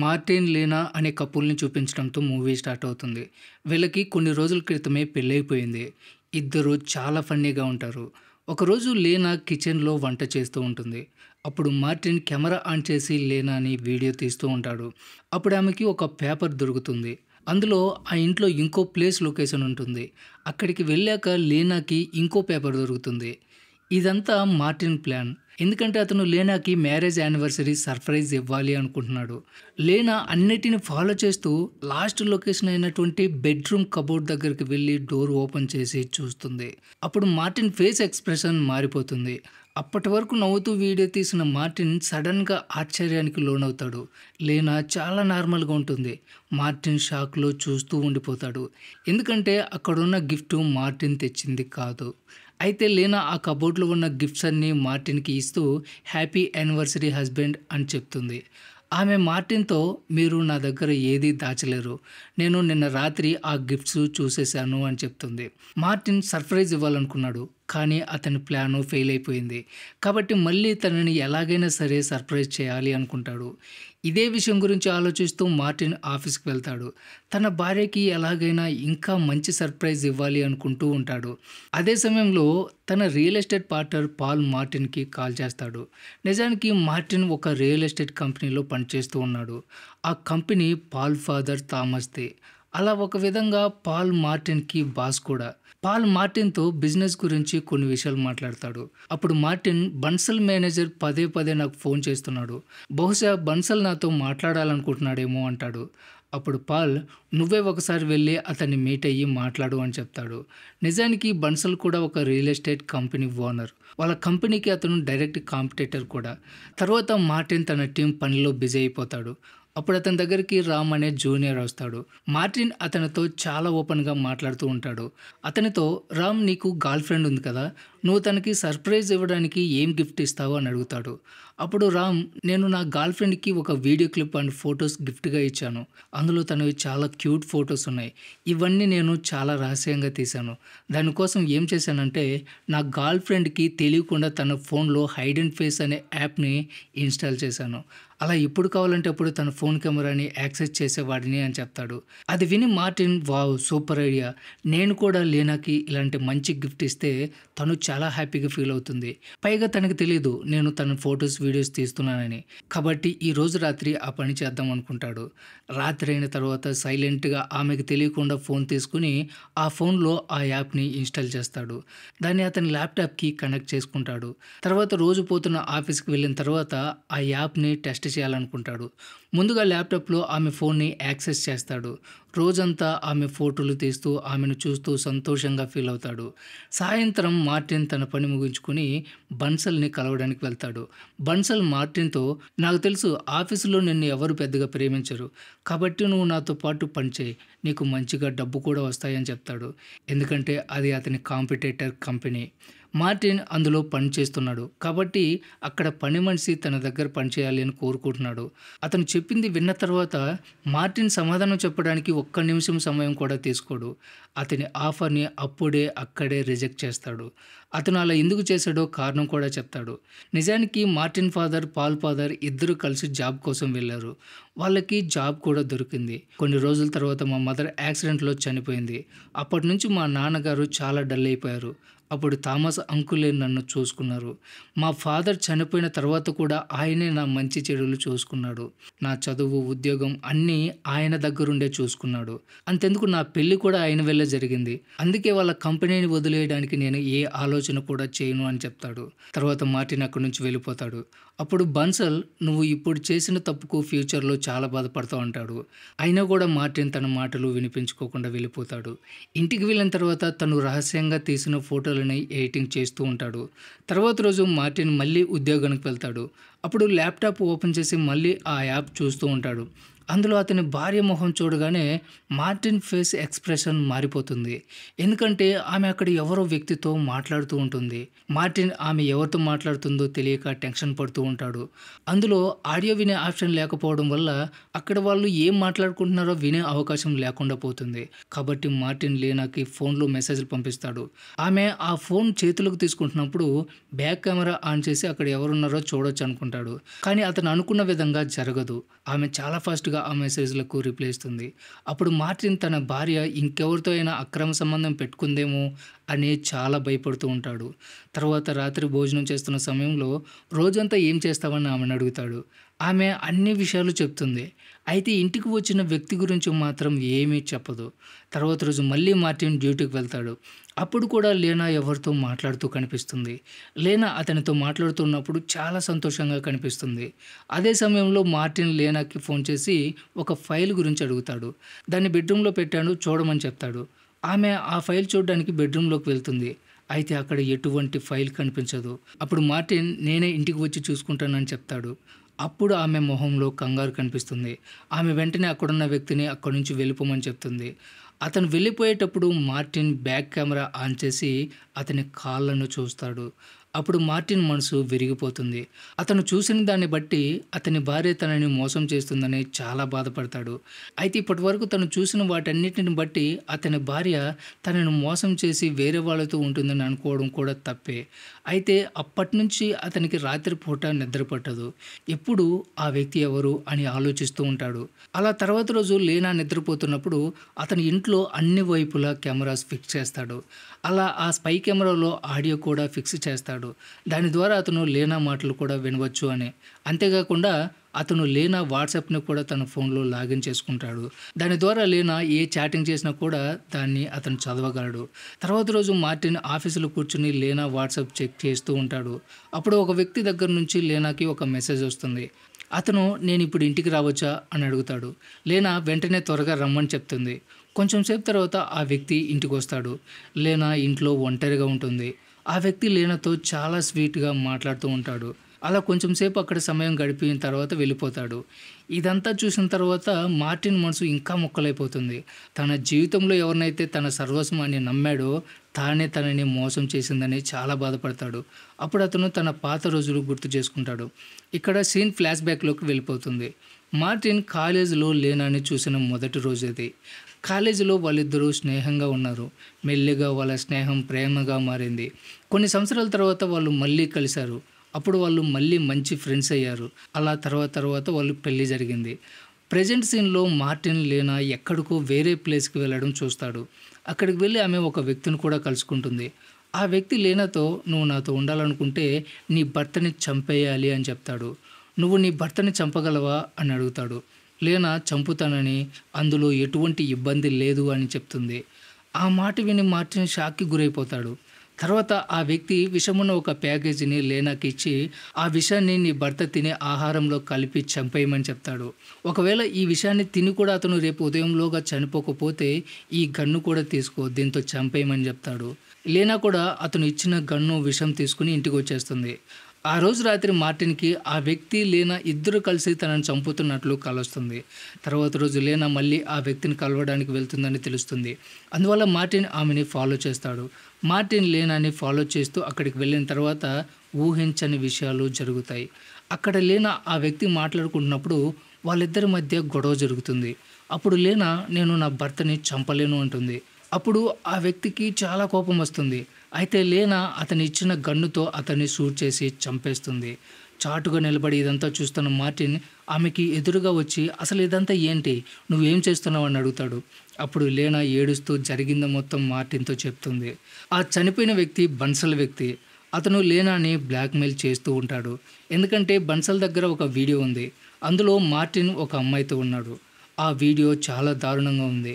Martin Leena అనే కపుల్ని చూపించడంతో movie start అవుతుంది వీళ్ళకి కొన్ని రోజుల క్రితమే పెళ్ళైపోయింది ఇద్దరు చాలా ఫన్నీగా ఉంటారు ఒకరోజు లీనా కిచెన్లో వంట చేస్తూ ఉంటుంది అప్పుడు మార్టిన్ కెమెరా ఆన్ చేసి లీనాని వీడియో తీస్తూ ఉంటాడు అప్పుడు ఆమెకి ఒక పేపర్ దొరుకుతుంది అందులో ఆ ఇంట్లో ఇంకో ప్లేస్ లొకేషన్ ఉంటుంది అక్కడికి వెళ్ళాక లీనాకి ఇంకో పేపర్ దొరుకుతుంది ఇదంతా మార్టిన్ ప్లాన్ ఎందుకంటే అతను లేనాకి మ్యారేజ్ యానివర్సరీ సర్ప్రైజ్ ఇవ్వాలి అనుకుంటున్నాడు లేనా అన్నిటిని ఫాలో చేస్తూ లాస్ట్ లొకేషన్ అయినటువంటి బెడ్రూమ్ కబోర్డ్ దగ్గరికి వెళ్ళి డోర్ ఓపెన్ చేసి చూస్తుంది అప్పుడు మార్టిన్ ఫేస్ ఎక్స్ప్రెషన్ మారిపోతుంది అప్పటి వరకు నవ్వుతూ వీడియో తీసిన మార్టిన్ సడన్గా ఆశ్చర్యానికి లోనవుతాడు లేనా చాలా నార్మల్గా ఉంటుంది మార్టిన్ షాక్లో చూస్తూ ఉండిపోతాడు ఎందుకంటే అక్కడున్న గిఫ్ట్ మార్టిన్ తెచ్చింది కాదు అయితే లేనా ఆ కబోర్డ్లో ఉన్న గిఫ్ట్స్ అన్నీ మార్టిన్కి ఇస్తూ హ్యాపీ యానివర్సరీ హస్బెండ్ అని చెప్తుంది ఆమె మార్టిన్తో మీరు నా దగ్గర ఏది దాచలేరు నేను నిన్న రాత్రి ఆ గిఫ్ట్స్ చూసేశాను అని చెప్తుంది మార్టిన్ సర్ప్రైజ్ ఇవ్వాలనుకున్నాడు కానీ అతని ప్లాను ఫెయిల్ అయిపోయింది కాబట్టి మళ్ళీ తనని ఎలాగైనా సరే సర్ప్రైజ్ చేయాలి అనుకుంటాడు ఇదే విషయం గురించి ఆలోచిస్తూ మార్టిన్ ఆఫీస్కి వెళ్తాడు తన భార్యకి ఎలాగైనా ఇంకా మంచి సర్ప్రైజ్ ఇవ్వాలి అనుకుంటూ ఉంటాడు అదే సమయంలో తన రియల్ ఎస్టేట్ పార్ట్నర్ పాల్ మార్టిన్కి కాల్ చేస్తాడు నిజానికి మార్టిన్ ఒక రియల్ ఎస్టేట్ కంపెనీలో పనిచేస్తూ ఉన్నాడు ఆ కంపెనీ పాల్ ఫాదర్ థామస్దే అలా ఒక విధంగా పాల్ మార్టిన్కి బాస్ కూడా పాల్ మార్టిన్తో బిజినెస్ గురించి కొన్ని విషయాలు మాట్లాడతాడు అప్పుడు మార్టిన్ బన్సల్ మేనేజర్ పదే పదే నాకు ఫోన్ చేస్తున్నాడు బహుశా బన్సల్ నాతో మాట్లాడాలనుకుంటున్నాడేమో అంటాడు అప్పుడు పాల్ నువ్వే ఒకసారి వెళ్ళి అతన్ని మీట్ అయ్యి మాట్లాడు అని చెప్తాడు నిజానికి బన్సల్ కూడా ఒక రియల్ ఎస్టేట్ కంపెనీ ఓనర్ వాళ్ళ కంపెనీకి అతను డైరెక్ట్ కాంపిటేటర్ కూడా తర్వాత మార్టిన్ తన టీం పనిలో బిజీ అయిపోతాడు అప్పుడు అతని దగ్గరికి రామ్ అనే జూనియర్ వస్తాడు మార్టిన్ అతనితో చాలా ఓపెన్గా మాట్లాడుతూ ఉంటాడు అతనితో రామ్ నీకు గర్ల్ ఫ్రెండ్ ఉంది కదా నువ్వు తనకి సర్ప్రైజ్ ఇవ్వడానికి ఏం గిఫ్ట్ ఇస్తావు అని అడుగుతాడు అప్పుడు రామ్ నేను నా గర్ల్ ఫ్రెండ్కి ఒక వీడియో క్లిప్ అండ్ ఫొటోస్ గిఫ్ట్గా ఇచ్చాను అందులో తనవి చాలా క్యూట్ ఫొటోస్ ఉన్నాయి ఇవన్నీ నేను చాలా రహస్యంగా తీశాను దానికోసం ఏం చేశానంటే నా గర్ల్ ఫ్రెండ్కి తెలియకుండా తన ఫోన్లో హైడ్ అండ్ ఫేస్ అనే యాప్ని ఇన్స్టాల్ చేశాను అలా ఎప్పుడు కావాలంటే అప్పుడు తన ఫోన్ కెమెరాని యాక్సెస్ చేసేవాడిని అని చెప్తాడు అది విని మార్టిన్ వావ్ సూపర్ ఐడియా నేను కూడా లీనాకి ఇలాంటి మంచి గిఫ్ట్ ఇస్తే తను చాలా హ్యాపీగా ఫీల్ అవుతుంది పైగా తనకు తెలియదు నేను తన ఫొటోస్ వీడియోస్ తీస్తున్నానని కాబట్టి ఈ రోజు రాత్రి ఆ పని చేద్దాం అనుకుంటాడు రాత్రి అయిన తర్వాత సైలెంట్గా ఆమెకు తెలియకుండా ఫోన్ తీసుకుని ఆ ఫోన్లో ఆ యాప్ని ఇన్స్టాల్ చేస్తాడు దాన్ని అతని ల్యాప్టాప్కి కనెక్ట్ చేసుకుంటాడు తర్వాత రోజు పోతున్న ఆఫీస్కి వెళ్ళిన తర్వాత ఆ యాప్ని టెస్ట్ చేయాలనుకుంటాడు ముందుగా ల్యాప్టాప్లో ఆమె ఫోన్ని యాక్సెస్ చేస్తాడు రోజంతా ఆమె ఫోటోలు తీస్తూ ఆమెను చూస్తూ సంతోషంగా ఫీల్ అవుతాడు సాయంత్రం మార్టిన్ తన పని ముగించుకుని బన్సల్ని కలవడానికి వెళ్తాడు బన్సల్ మార్టిన్తో నాకు తెలుసు ఆఫీసులో నిన్ను ఎవరు పెద్దగా ప్రేమించరు కాబట్టి నువ్వు నాతో పాటు పనిచేయి నీకు మంచిగా డబ్బు కూడా వస్తాయని చెప్తాడు ఎందుకంటే అది అతని కాంపిటేటర్ కంపెనీ మార్టిన్ అందులో పనిచేస్తున్నాడు కాబట్టి అక్కడ పని మనిషి తన దగ్గర పనిచేయాలి అని కోరుకుంటున్నాడు అతను చెప్పింది విన్న తర్వాత మార్టిన్ సమాధానం చెప్పడానికి ఒక్క నిమిషం సమయం కూడా తీసుకోడు అతని ఆఫర్ని అప్పుడే అక్కడే రిజెక్ట్ చేస్తాడు అతను అలా ఎందుకు చేశాడో కారణం కూడా చెప్తాడు నిజానికి మార్టిన్ ఫాదర్ పాల్ ఫాదర్ ఇద్దరు కలిసి జాబ్ కోసం వెళ్ళారు వాళ్ళకి జాబ్ కూడా దొరికింది కొన్ని రోజుల తర్వాత మా మదర్ యాక్సిడెంట్లో చనిపోయింది అప్పటి నుంచి మా నాన్నగారు చాలా డల్ అయిపోయారు అప్పుడు థామస్ అంకులే నన్ను చూసుకున్నారు మా ఫాదర్ చనిపోయిన తర్వాత కూడా ఆయనే నా మంచి చెడులు చూసుకున్నాడు నా చదువు ఉద్యోగం అన్నీ ఆయన దగ్గరుండే చూసుకున్నాడు అంతెందుకు నా పెళ్లి కూడా ఆయన వెళ్ళ జరిగింది అందుకే వాళ్ళ కంపెనీని వదిలేయడానికి నేను ఏ ఆలోచన కూడా చేయను అని చెప్తాడు తర్వాత మార్టిన్ అక్కడి నుంచి వెళ్ళిపోతాడు అప్పుడు బన్సల్ నువ్వు ఇప్పుడు చేసిన తప్పుకు ఫ్యూచర్లో చాలా బాధపడుతూ ఉంటాడు అయినా కూడా మార్టిన్ తన మాటలు వినిపించుకోకుండా వెళ్ళిపోతాడు ఇంటికి వెళ్ళిన తర్వాత తను రహస్యంగా తీసిన ఫోటోలని ఎడిటింగ్ చేస్తూ ఉంటాడు తర్వాత రోజు మార్టిన్ మళ్ళీ ఉద్యోగానికి వెళ్తాడు అప్పుడు ల్యాప్టాప్ ఓపెన్ చేసి మళ్ళీ ఆ యాప్ చూస్తూ ఉంటాడు అందులో అతని భార్య మొహం చూడగానే మార్టిన్ ఫేస్ ఎక్స్ప్రెషన్ మారిపోతుంది ఎందుకంటే ఆమె అక్కడ ఎవరో వ్యక్తితో మాట్లాడుతూ ఉంటుంది మార్టిన్ ఆమె ఎవరితో మాట్లాడుతుందో తెలియక టెన్షన్ పడుతూ ఉంటాడు అందులో ఆడియో వినే ఆప్షన్ లేకపోవడం వల్ల అక్కడ వాళ్ళు ఏం మాట్లాడుకుంటున్నారో వినే అవకాశం లేకుండా పోతుంది కాబట్టి మార్టిన్ లీనాకి ఫోన్లో మెసేజ్లు పంపిస్తాడు ఆమె ఆ ఫోన్ చేతులకు తీసుకుంటున్నప్పుడు బ్యాక్ కెమెరా ఆన్ చేసి అక్కడ ఎవరున్నారో చూడొచ్చు అనుకుంటాడు కానీ అతను అనుకున్న విధంగా జరగదు ఆమె చాలా ఫాస్ట్గా గా ఆ మెసేజ్లకు రిప్లై ఇస్తుంది అప్పుడు మార్టిన్ తన భార్య ఇంకెవరితో అయినా అక్రమ సంబంధం పెట్టుకుందేమో అని చాలా భయపడుతూ ఉంటాడు తర్వాత రాత్రి భోజనం చేస్తున్న సమయంలో రోజంతా ఏం చేస్తావని ఆమెను అడుగుతాడు ఆమె అన్ని విషయాలు చెప్తుంది అయితే ఇంటికి వచ్చిన వ్యక్తి గురించి మాత్రం ఏమీ చెప్పదు తర్వాత రోజు మళ్ళీ మార్టిన్ డ్యూటీకి వెళ్తాడు అప్పుడు కూడా లేనా ఎవరితో మాట్లాడుతూ కనిపిస్తుంది లేనా అతనితో మాట్లాడుతున్నప్పుడు చాలా సంతోషంగా కనిపిస్తుంది అదే సమయంలో మార్టిన్ లేనాకి ఫోన్ చేసి ఒక ఫైల్ గురించి అడుగుతాడు దాన్ని బెడ్రూమ్లో పెట్టాను చూడమని చెప్తాడు ఆమె ఆ ఫైల్ చూడడానికి బెడ్రూమ్లోకి వెళ్తుంది అయితే అక్కడ ఎటువంటి ఫైల్ కనిపించదు అప్పుడు మార్టిన్ నేనే ఇంటికి వచ్చి చూసుకుంటానని చెప్తాడు అప్పుడు ఆమె మొహంలో కంగారు కనిపిస్తుంది ఆమె వెంటనే అక్కడున్న వ్యక్తిని అక్కడి నుంచి వెళ్ళిపోమని చెప్తుంది అతను వెళ్ళిపోయేటప్పుడు మార్టిన్ బ్యాక్ కెమెరా ఆన్ చేసి అతని కాళ్ళను చూస్తాడు అప్పుడు మార్టిన్ మనసు విరిగిపోతుంది అతను చూసిన దాన్ని బట్టి అతని భార్య తనని మోసం చేస్తుందని చాలా బాధపడతాడు అయితే ఇప్పటి వరకు తను చూసిన వాటన్నిటిని బట్టి అతని భార్య తనను మోసం చేసి వేరే వాళ్ళతో ఉంటుందని అనుకోవడం కూడా తప్పే అయితే అప్పటి నుంచి అతనికి రాత్రిపూట నిద్ర పట్టదు ఎప్పుడు ఆ వ్యక్తి ఎవరు అని ఆలోచిస్తూ ఉంటాడు అలా తర్వాత రోజు లేనా నిద్రపోతున్నప్పుడు అతని ఇంట్లో అన్ని వైపులా కెమెరాస్ ఫిక్స్ చేస్తాడు అలా ఆ స్పై కెమెరాలో ఆడియో కూడా ఫిక్స్ చేస్తాడు మాట్లాడతాడు దాని ద్వారా అతను లేనా మాటలు కూడా వినవచ్చు అని అంతేకాకుండా అతను లేనా వాట్సాప్ని కూడా తన ఫోన్లో లాగిన్ చేసుకుంటాడు దాని ద్వారా లేనా ఏ చాటింగ్ చేసినా కూడా దాన్ని అతను చదవగలడు తర్వాత రోజు మార్టిన్ ఆఫీసులో కూర్చుని లేనా వాట్సాప్ చెక్ చేస్తూ ఉంటాడు అప్పుడు ఒక వ్యక్తి దగ్గర నుంచి లేనాకి ఒక మెసేజ్ వస్తుంది అతను నేను ఇప్పుడు ఇంటికి రావచ్చా అని అడుగుతాడు లేనా వెంటనే త్వరగా రమ్మని చెప్తుంది కొంచెం సేపు తర్వాత ఆ వ్యక్తి ఇంటికి వస్తాడు లేనా ఇంట్లో ఒంటరిగా ఉంటుంది ఆ వ్యక్తి లీనతో చాలా స్వీట్గా మాట్లాడుతూ ఉంటాడు అలా కొంచెం సేపు అక్కడ సమయం గడిపిన తర్వాత వెళ్ళిపోతాడు ఇదంతా చూసిన తర్వాత మార్టిన్ మనసు ఇంకా మొక్కలైపోతుంది తన జీవితంలో ఎవరినైతే తన సర్వస్వం అని నమ్మాడో తానే తనని మోసం చేసిందని చాలా బాధపడతాడు అప్పుడు అతను తన పాత రోజులు గుర్తు చేసుకుంటాడు ఇక్కడ సీన్ ఫ్లాష్ బ్యాక్లోకి వెళ్ళిపోతుంది మార్టిన్ కాలేజీలో లేనాని చూసిన మొదటి రోజు అది కాలేజీలో వాళ్ళిద్దరూ స్నేహంగా ఉన్నారు మెల్లిగా వాళ్ళ స్నేహం ప్రేమగా మారింది కొన్ని సంవత్సరాల తర్వాత వాళ్ళు మళ్ళీ కలిశారు అప్పుడు వాళ్ళు మళ్ళీ మంచి ఫ్రెండ్స్ అయ్యారు అలా తర్వాత తర్వాత వాళ్ళు పెళ్ళి జరిగింది ప్రజెంట్ సీన్లో మార్టిన్ లేనా ఎక్కడికో వేరే ప్లేస్కి వెళ్ళడం చూస్తాడు అక్కడికి వెళ్ళి ఆమె ఒక వ్యక్తిని కూడా కలుసుకుంటుంది ఆ వ్యక్తి లేనాతో నువ్వు నాతో ఉండాలనుకుంటే నీ భర్తని చంపేయాలి అని చెప్తాడు నువ్వు నీ భర్తని చంపగలవా అని అడుగుతాడు లేనా చంపుతానని అందులో ఎటువంటి ఇబ్బంది లేదు అని చెప్తుంది ఆ మాట విని మార్టిన్ షాక్కి గురైపోతాడు తర్వాత ఆ వ్యక్తి విషమున్న ఒక ప్యాకేజీని లేనాకి ఇచ్చి ఆ విషాన్ని నీ భర్త తినే ఆహారంలో కలిపి చంపేయమని చెప్తాడు ఒకవేళ ఈ విషయాన్ని తిని కూడా అతను రేపు ఉదయంలోగా చనిపోకపోతే ఈ గన్ను కూడా తీసుకో దీంతో చంపేయమని చెప్తాడు లేనా కూడా అతను ఇచ్చిన గన్ను విషం తీసుకుని ఇంటికి వచ్చేస్తుంది ఆ రోజు రాత్రి మార్టిన్కి ఆ వ్యక్తి లేనా ఇద్దరు కలిసి తనను చంపుతున్నట్లు కలుస్తుంది తర్వాత రోజు లేనా మళ్ళీ ఆ వ్యక్తిని కలవడానికి వెళ్తుందని తెలుస్తుంది అందువల్ల మార్టిన్ ఆమెని ఫాలో చేస్తాడు మార్టిన్ లేనాని ఫాలో చేస్తూ అక్కడికి వెళ్ళిన తర్వాత ఊహించని విషయాలు జరుగుతాయి అక్కడ లేనా ఆ వ్యక్తి మాట్లాడుకుంటున్నప్పుడు వాళ్ళిద్దరి మధ్య గొడవ జరుగుతుంది అప్పుడు లేనా నేను నా భర్తని చంపలేను అంటుంది అప్పుడు ఆ వ్యక్తికి చాలా కోపం వస్తుంది అయితే లేనా అతని ఇచ్చిన గన్నుతో అతన్ని షూట్ చేసి చంపేస్తుంది చాటుగా నిలబడి ఇదంతా చూస్తున్న మార్టిన్ ఆమెకి ఎదురుగా వచ్చి అసలు ఇదంతా ఏంటి నువ్వేం చేస్తున్నావు అని అడుగుతాడు అప్పుడు లేనా ఏడుస్తూ జరిగింది మొత్తం మార్టిన్తో చెప్తుంది ఆ చనిపోయిన వ్యక్తి బన్సల్ వ్యక్తి అతను లేనాని బ్లాక్మెయిల్ చేస్తూ ఉంటాడు ఎందుకంటే బన్సల్ దగ్గర ఒక వీడియో ఉంది అందులో మార్టిన్ ఒక అమ్మాయితో ఉన్నాడు ఆ వీడియో చాలా దారుణంగా ఉంది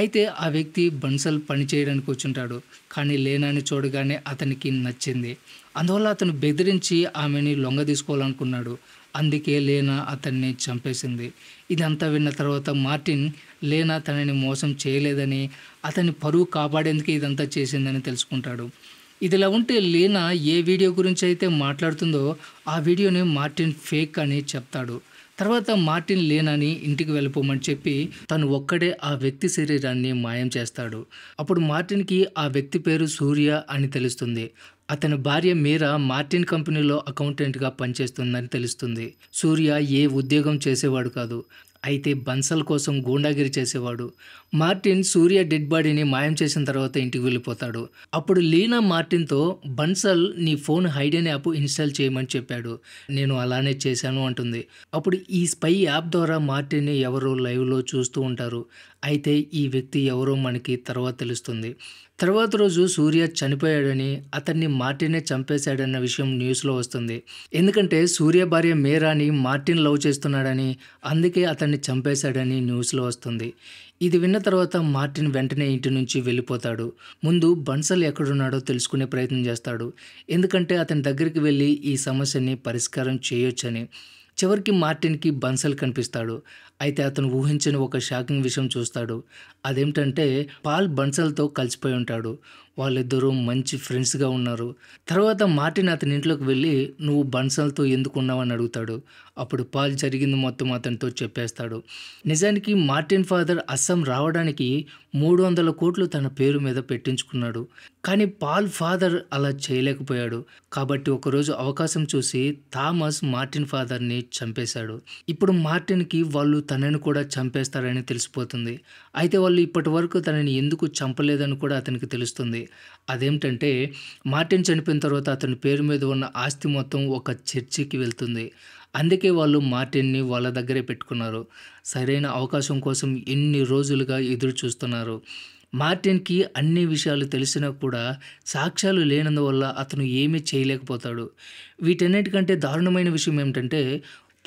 అయితే ఆ వ్యక్తి బన్సల్ పని చేయడానికి వచ్చుంటాడు కానీ లేనాని చూడగానే అతనికి నచ్చింది అందువల్ల అతను బెదిరించి ఆమెని లొంగ తీసుకోవాలనుకున్నాడు అందుకే లేనా అతన్ని చంపేసింది ఇదంతా విన్న తర్వాత మార్టిన్ లేనా తనని మోసం చేయలేదని అతని పరువు కాపాడేందుకే ఇదంతా చేసిందని తెలుసుకుంటాడు ఇదిలా ఉంటే లీనా ఏ వీడియో గురించి అయితే మాట్లాడుతుందో ఆ వీడియోని మార్టిన్ ఫేక్ అని చెప్తాడు తర్వాత మార్టిన్ లీనాని ఇంటికి వెళ్ళిపోమని చెప్పి తను ఒక్కడే ఆ వ్యక్తి శరీరాన్ని మాయం చేస్తాడు అప్పుడు మార్టిన్కి ఆ వ్యక్తి పేరు సూర్య అని తెలుస్తుంది అతని భార్య మీరా మార్టిన్ కంపెనీలో అకౌంటెంట్గా పనిచేస్తుందని తెలుస్తుంది సూర్య ఏ ఉద్యోగం చేసేవాడు కాదు అయితే బన్సల్ కోసం గూండాగిరి చేసేవాడు మార్టిన్ సూర్య డెడ్ బాడీని మాయం చేసిన తర్వాత ఇంటికి వెళ్ళిపోతాడు అప్పుడు లీనా మార్టిన్తో బన్సల్ నీ ఫోన్ హైడెన్ యాప్ ఇన్స్టాల్ చేయమని చెప్పాడు నేను అలానే చేశాను అంటుంది అప్పుడు ఈ స్పై యాప్ ద్వారా మార్టిన్ని ఎవరో లైవ్లో చూస్తూ ఉంటారు అయితే ఈ వ్యక్తి ఎవరో మనకి తర్వాత తెలుస్తుంది తర్వాత రోజు సూర్య చనిపోయాడని అతన్ని మార్టినే చంపేశాడన్న విషయం న్యూస్లో వస్తుంది ఎందుకంటే సూర్య భార్య మేరాని మార్టిన్ లవ్ చేస్తున్నాడని అందుకే అతన్ని చంపేశాడని న్యూస్లో వస్తుంది ఇది విన్న తర్వాత మార్టిన్ వెంటనే ఇంటి నుంచి వెళ్ళిపోతాడు ముందు బన్సల్ ఎక్కడున్నాడో తెలుసుకునే ప్రయత్నం చేస్తాడు ఎందుకంటే అతని దగ్గరికి వెళ్ళి ఈ సమస్యని పరిష్కారం చేయొచ్చని చివరికి మార్టిన్కి బన్సల్ కనిపిస్తాడు అయితే అతను ఊహించని ఒక షాకింగ్ విషయం చూస్తాడు అదేమిటంటే పాల్ బన్సల్తో కలిసిపోయి ఉంటాడు వాళ్ళిద్దరూ మంచి ఫ్రెండ్స్గా ఉన్నారు తర్వాత మార్టిన్ అతని ఇంట్లోకి వెళ్ళి నువ్వు బన్సల్తో ఎందుకు ఉన్నావని అడుగుతాడు అప్పుడు పాల్ జరిగింది మొత్తం అతనితో చెప్పేస్తాడు నిజానికి మార్టిన్ ఫాదర్ అస్సాం రావడానికి మూడు వందల కోట్లు తన పేరు మీద పెట్టించుకున్నాడు కానీ పాల్ ఫాదర్ అలా చేయలేకపోయాడు కాబట్టి ఒకరోజు అవకాశం చూసి థామస్ మార్టిన్ ఫాదర్ని చంపేశాడు ఇప్పుడు మార్టిన్కి వాళ్ళు తనని కూడా చంపేస్తారని తెలిసిపోతుంది అయితే వాళ్ళు ఇప్పటి వరకు తనని ఎందుకు చంపలేదని కూడా అతనికి తెలుస్తుంది జరిగింది అదేమిటంటే మార్టిన్ చనిపోయిన తర్వాత అతని పేరు మీద ఉన్న ఆస్తి మొత్తం ఒక చర్చికి వెళ్తుంది అందుకే వాళ్ళు మార్టిన్ని వాళ్ళ దగ్గరే పెట్టుకున్నారు సరైన అవకాశం కోసం ఎన్ని రోజులుగా ఎదురు చూస్తున్నారు మార్టిన్కి అన్ని విషయాలు తెలిసినా కూడా సాక్ష్యాలు లేనందువల్ల అతను ఏమీ చేయలేకపోతాడు వీటన్నిటికంటే దారుణమైన విషయం ఏమిటంటే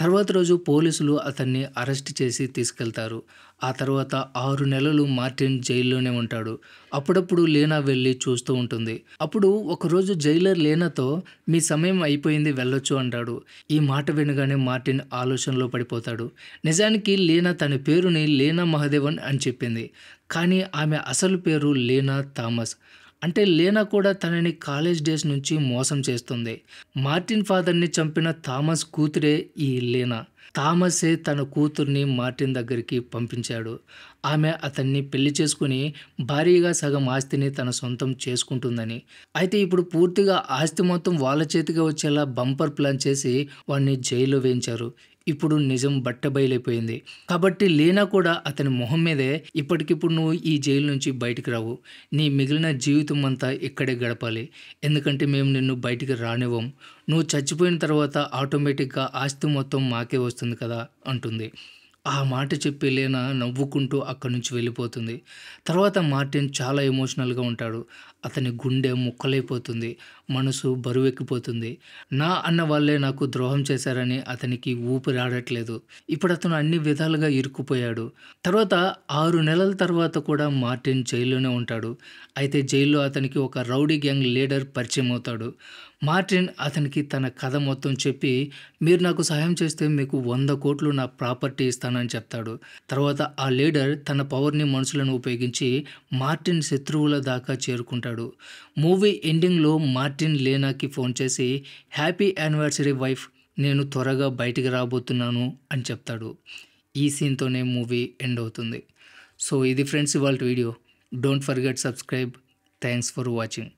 తర్వాత రోజు పోలీసులు అతన్ని అరెస్ట్ చేసి తీసుకెళ్తారు ఆ తర్వాత ఆరు నెలలు మార్టిన్ జైల్లోనే ఉంటాడు అప్పుడప్పుడు లేనా వెళ్ళి చూస్తూ ఉంటుంది అప్పుడు ఒకరోజు జైలర్ లేనాతో మీ సమయం అయిపోయింది వెళ్ళొచ్చు అంటాడు ఈ మాట వినగానే మార్టిన్ ఆలోచనలో పడిపోతాడు నిజానికి లేనా తన పేరుని లేనా మహదేవన్ అని చెప్పింది కానీ ఆమె అసలు పేరు లేనా థామస్ అంటే లేనా కూడా తనని కాలేజ్ డేస్ నుంచి మోసం చేస్తుంది మార్టిన్ ఫాదర్ని చంపిన థామస్ కూతురే ఈ లేనా తామసే తన కూతుర్ని మార్టిన్ దగ్గరికి పంపించాడు ఆమె అతన్ని పెళ్లి చేసుకుని భారీగా సగం ఆస్తిని తన సొంతం చేసుకుంటుందని అయితే ఇప్పుడు పూర్తిగా ఆస్తి మొత్తం వాళ్ళ చేతికి వచ్చేలా బంపర్ ప్లాన్ చేసి వాడిని జైల్లో వేయించారు ఇప్పుడు నిజం బట్టబయలైపోయింది కాబట్టి లీనా కూడా అతని మొహం మీదే ఇప్పటికిప్పుడు నువ్వు ఈ జైలు నుంచి బయటికి రావు నీ మిగిలిన జీవితం అంతా ఇక్కడే గడపాలి ఎందుకంటే మేము నిన్ను బయటికి రానివ్వం నువ్వు చచ్చిపోయిన తర్వాత ఆటోమేటిక్గా ఆస్తి మొత్తం మాకే వస్తుంది కదా అంటుంది ఆ మాట చెప్పి లేనా నవ్వుకుంటూ అక్కడి నుంచి వెళ్ళిపోతుంది తర్వాత మార్టిన్ చాలా ఎమోషనల్గా ఉంటాడు అతని గుండె ముక్కలైపోతుంది మనసు బరువెక్కిపోతుంది నా అన్న వాళ్ళే నాకు ద్రోహం చేశారని అతనికి ఆడట్లేదు ఇప్పుడు అతను అన్ని విధాలుగా ఇరుక్కుపోయాడు తర్వాత ఆరు నెలల తర్వాత కూడా మార్టిన్ జైల్లోనే ఉంటాడు అయితే జైల్లో అతనికి ఒక రౌడీ గ్యాంగ్ లీడర్ పరిచయం అవుతాడు మార్టిన్ అతనికి తన కథ మొత్తం చెప్పి మీరు నాకు సహాయం చేస్తే మీకు వంద కోట్లు నా ప్రాపర్టీ ఇస్తానని చెప్తాడు తర్వాత ఆ లీడర్ తన పవర్ని మనుషులను ఉపయోగించి మార్టిన్ శత్రువుల దాకా చేరుకుంటాడు మూవీ ఎండింగ్లో మార్టిన్ లేనాకి ఫోన్ చేసి హ్యాపీ యానివర్సరీ వైఫ్ నేను త్వరగా బయటికి రాబోతున్నాను అని చెప్తాడు ఈ సీన్తోనే మూవీ ఎండ్ అవుతుంది సో ఇది ఫ్రెండ్స్ ఇవాళ video don't forget subscribe thanks for watching